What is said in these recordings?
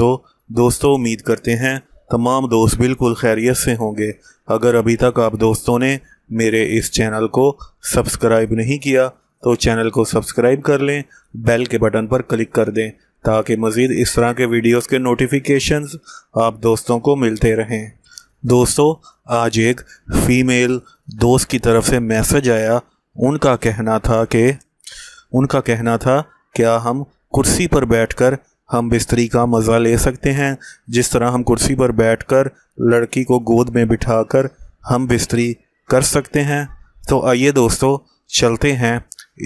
दोस्तों दोस्तों उम्मीद करते हैं तमाम दोस्त बिल्कुल खैरियत से होंगे अगर अभी तक आप दोस्तों ने मेरे इस चैनल को सब्सक्राइब नहीं किया तो चैनल को सब्सक्राइब कर लें बेल के बटन पर क्लिक कर दें ताकि मज़ीद इस तरह के वीडियोस के नोटिफिकेशंस आप दोस्तों को मिलते रहें दोस्तों आज एक फ़ीमेल दोस्त की तरफ से मैसेज आया उनका कहना था कि उनका कहना था क्या हम कुर्सी पर बैठकर हम बिस्तरी का मज़ा ले सकते हैं जिस तरह हम कुर्सी पर बैठकर लड़की को गोद में बिठाकर हम बिस्तरी कर सकते हैं तो आइए दोस्तों चलते हैं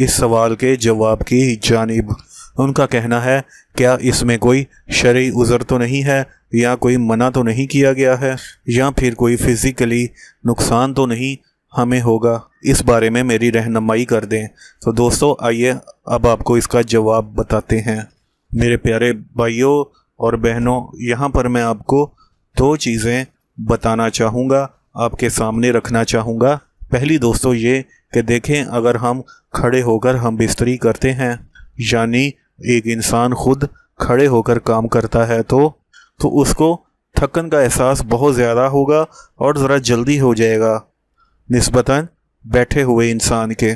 इस सवाल के जवाब की जानिब उनका कहना है क्या इसमें कोई शरी उज़र तो नहीं है या कोई मना तो नहीं किया गया है या फिर कोई फ़िज़िकली नुकसान तो नहीं हमें होगा इस बारे में मेरी रहनमाई कर दें तो दोस्तों आइए अब आपको इसका जवाब बताते हैं मेरे प्यारे भाइयों और बहनों यहाँ पर मैं आपको दो चीज़ें बताना चाहूँगा आपके सामने रखना चाहूँगा पहली दोस्तों ये कि देखें अगर हम खड़े होकर हम बिस्तरी करते हैं यानी एक इंसान खुद खड़े होकर काम करता है तो तो उसको थकन का एहसास बहुत ज़्यादा होगा और ज़रा जल्दी हो जाएगा नस्बता बैठे हुए इंसान के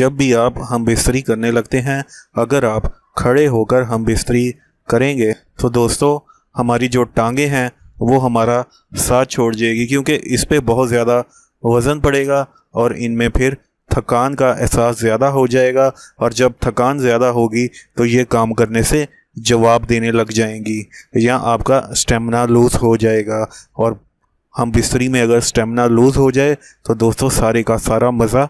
जब भी आप हम बिस्तरी करने लगते हैं अगर आप खड़े होकर हम बिस्तरी करेंगे तो दोस्तों हमारी जो टांगे हैं वो हमारा साथ छोड़ जाएगी क्योंकि इस पर बहुत ज़्यादा वज़न पड़ेगा और इनमें फिर थकान का एहसास ज़्यादा हो जाएगा और जब थकान ज़्यादा होगी तो ये काम करने से जवाब देने लग जाएंगी या आपका स्टेमिना लूज़ हो जाएगा और हम बिस्तरी में अगर स्टेमिना लूज़ हो जाए तो दोस्तों सारे का सारा मज़ा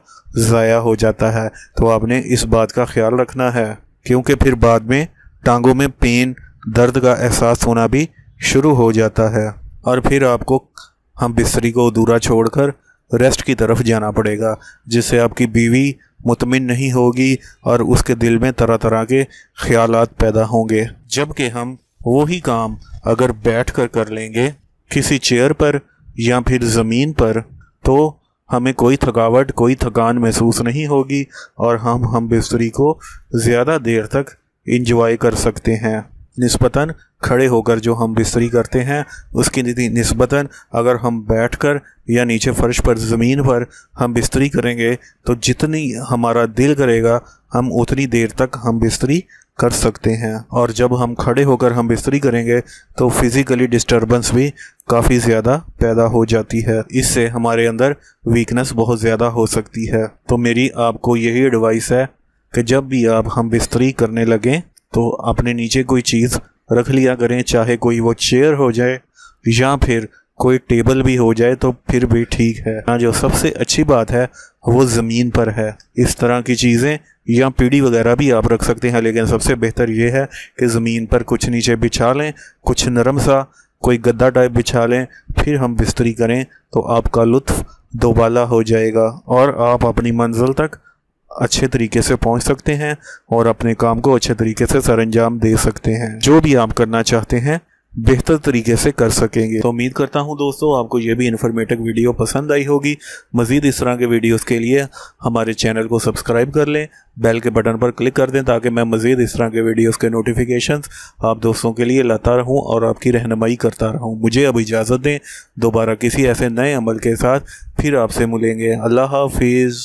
ज़ाया हो जाता है तो आपने इस बात का ख्याल रखना है क्योंकि फिर बाद में टांगों में पेन दर्द का एहसास होना भी शुरू हो जाता है और फिर आपको हम बिस्तरी को अधूरा छोड़कर रेस्ट की तरफ जाना पड़ेगा जिससे आपकी बीवी मुतमिन नहीं होगी और उसके दिल में तरह तरह के ख्याल पैदा होंगे जबकि हम वही काम अगर बैठ कर कर लेंगे किसी चेयर पर या फिर ज़मीन पर तो हमें कोई थकावट कोई थकान महसूस नहीं होगी और हम हम बिस्तरी को ज़्यादा देर तक इंजॉय कर सकते हैं नस्बता खड़े होकर जो हम बिस्तरी करते हैं उसकी नस्बता अगर हम बैठकर या नीचे फ़र्श पर ज़मीन पर हम बिस्तरी करेंगे तो जितनी हमारा दिल करेगा हम उतनी देर तक हम बिस्तरी कर सकते हैं और जब हम खड़े होकर हम बिस्तरी करेंगे तो फिज़िकली डिस्टर्बेंस भी काफ़ी ज़्यादा पैदा हो जाती है इससे हमारे अंदर वीकनेस बहुत ज़्यादा हो सकती है तो मेरी आपको यही एडवाइस है कि जब भी आप हम बिस्तरी करने लगें तो अपने नीचे कोई चीज़ रख लिया करें चाहे कोई वो चेयर हो जाए या फिर कोई टेबल भी हो जाए तो फिर भी ठीक है हाँ जो सबसे अच्छी बात है वो ज़मीन पर है इस तरह की चीज़ें या पीढ़ी वगैरह भी आप रख सकते हैं लेकिन सबसे बेहतर ये है कि ज़मीन पर कुछ नीचे बिछा लें कुछ नरम सा कोई गद्दा टाइप बिछा लें फिर हम बिस्तरी करें तो आपका लुत्फ़ दोबाला हो जाएगा और आप अपनी मंजिल तक अच्छे तरीके से पहुंच सकते हैं और अपने काम को अच्छे तरीके से सरंजाम दे सकते हैं जो भी आप करना चाहते हैं बेहतर तरीके से कर सकेंगे तो उम्मीद करता हूँ दोस्तों आपको ये भी इन्फॉर्मेटिव वीडियो पसंद आई होगी मज़ीद इस तरह के वीडियोस के लिए हमारे चैनल को सब्सक्राइब कर लें बेल के बटन पर क्लिक कर दें ताकि मैं मज़ीद इस तरह के वीडियोस के नोटिफिकेशन आप दोस्तों के लिए लाता रहूँ और आपकी रहनमाई करता रहूँ मुझे अब इजाज़त दें दोबारा किसी ऐसे नए अमल के साथ फिर आपसे मिलेंगे अल्लाह हाफिज़